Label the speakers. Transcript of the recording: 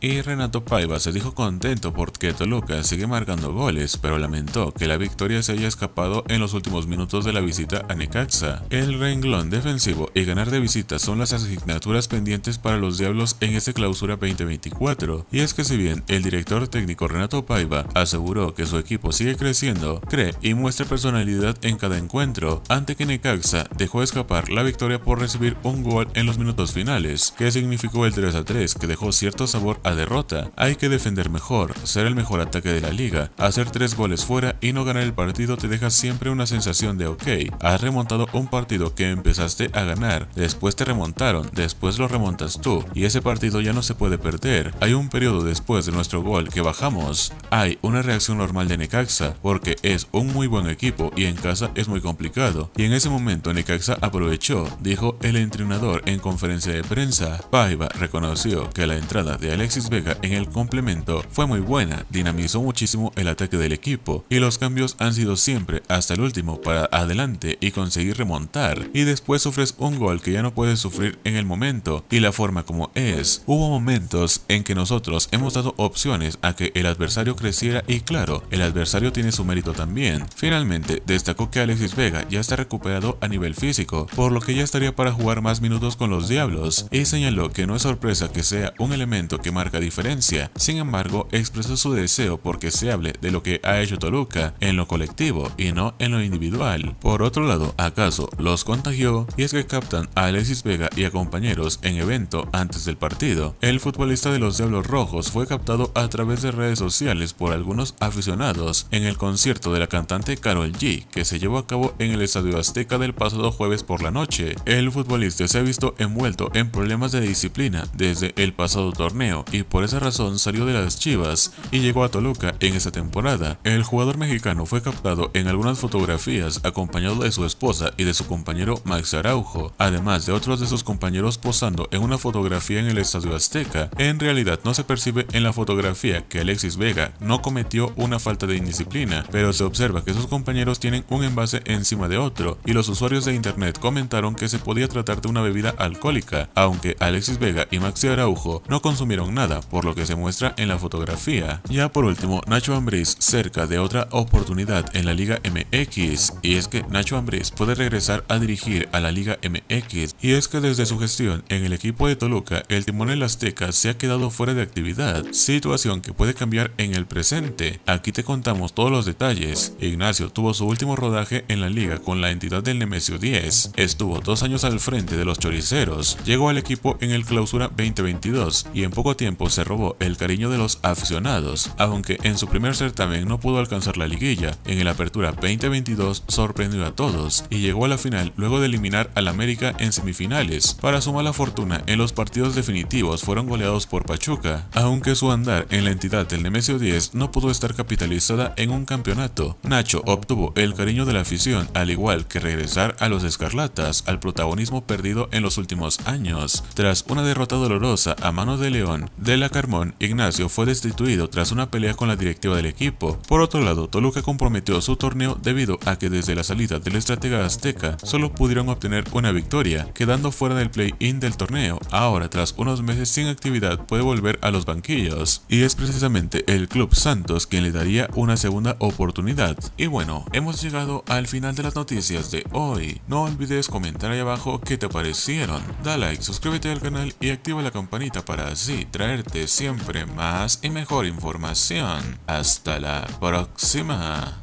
Speaker 1: Y Renato Paiva se dijo contento porque Toluca sigue marcando goles, pero lamentó que la victoria se haya escapado en los últimos minutos de la visita a Necaxa. El renglón defensivo y ganar de visita son las asignaturas pendientes para los Diablos en esta clausura 2024, y es que si bien el director técnico Renato Paiva aseguró que su equipo sigue creciendo, cree y muestra personalidad en cada encuentro, ante que Necaxa dejó escapar la victoria por recibir un gol en los minutos finales, que significó el 3 a 3 que dejó cierto sabor a derrota. Hay que defender mejor, ser el mejor ataque de la liga. Hacer tres goles fuera y no ganar el partido te deja siempre una sensación de ok, has remontado un partido que empezaste a ganar, después te remontaron, después lo remontas tú, y ese partido ya no se puede perder. Hay un periodo después de nuestro gol que bajamos. Hay una reacción normal de Necaxa, porque es un muy buen equipo y en casa es muy complicado. Y en ese momento Necaxa aprovechó, dijo el entrenador en conferencia de prensa. Paiva reconoció que la entrada de Ale Alexis Vega en el complemento fue muy buena, dinamizó muchísimo el ataque del equipo y los cambios han sido siempre hasta el último para adelante y conseguir remontar y después sufres un gol que ya no puedes sufrir en el momento y la forma como es. Hubo momentos en que nosotros hemos dado opciones a que el adversario creciera y claro, el adversario tiene su mérito también. Finalmente, destacó que Alexis Vega ya está recuperado a nivel físico, por lo que ya estaría para jugar más minutos con los Diablos y señaló que no es sorpresa que sea un elemento que marca diferencia. Sin embargo, expresó su deseo porque se hable de lo que ha hecho Toluca en lo colectivo y no en lo individual. Por otro lado, acaso los contagió y es que captan a Alexis Vega y a compañeros en evento antes del partido. El futbolista de los Diablos Rojos fue captado a través de redes sociales por algunos aficionados en el concierto de la cantante Carol G que se llevó a cabo en el Estadio Azteca del pasado jueves por la noche. El futbolista se ha visto envuelto en problemas de disciplina desde el pasado torneo y por esa razón salió de las Chivas y llegó a Toluca en esa temporada. El jugador mexicano fue captado en algunas fotografías acompañado de su esposa y de su compañero Max Araujo, además de otros de sus compañeros posando en una fotografía en el Estadio Azteca. En realidad no se percibe en la fotografía que Alexis Vega no cometió una falta de indisciplina, pero se observa que sus compañeros tienen un envase encima de otro y los usuarios de internet comentaron que se podía tratar de una bebida alcohólica, aunque Alexis Vega y Maxi Araujo no consumieron nada, por lo que se muestra en la fotografía. Ya por último, Nacho Ambriz cerca de otra oportunidad en la Liga MX, y es que Nacho Ambriz puede regresar a dirigir a la Liga MX, y es que desde su gestión en el equipo de Toluca, el timón las Tecas se ha quedado fuera de actividad, situación que puede cambiar en el presente. Aquí te contamos todos los detalles. Ignacio tuvo su último rodaje en la liga con la entidad del Nemesio 10, estuvo dos años al frente de los choriceros, llegó al equipo en el clausura 2022 y en poco tiempo se robó el cariño de los aficionados, aunque en su primer certamen no pudo alcanzar la liguilla, en el Apertura 2022 sorprendió a todos y llegó a la final luego de eliminar al América en semifinales. Para su mala fortuna, en los partidos definitivos fueron goleados por Pachuca, aunque su andar en la entidad del Nemesio 10 no pudo estar capitalizada en un campeonato. Nacho obtuvo el cariño de la afición, al igual que regresar a los Escarlatas al protagonismo perdido en los últimos años. Tras una derrota dolorosa a manos de León, de la Carmón, Ignacio fue destituido tras una pelea con la directiva del equipo. Por otro lado, Toluca comprometió su torneo debido a que desde la salida del estratega azteca solo pudieron obtener una victoria, quedando fuera del play-in del torneo. Ahora, tras unos meses sin actividad, puede volver a los banquillos. Y es precisamente el Club Santos quien le daría una segunda oportunidad. Y bueno, hemos llegado al final de las noticias de hoy. No olvides comentar ahí abajo qué te parecieron. Da like, suscríbete al canal y activa la campanita para así traerte siempre más y mejor información. Hasta la próxima.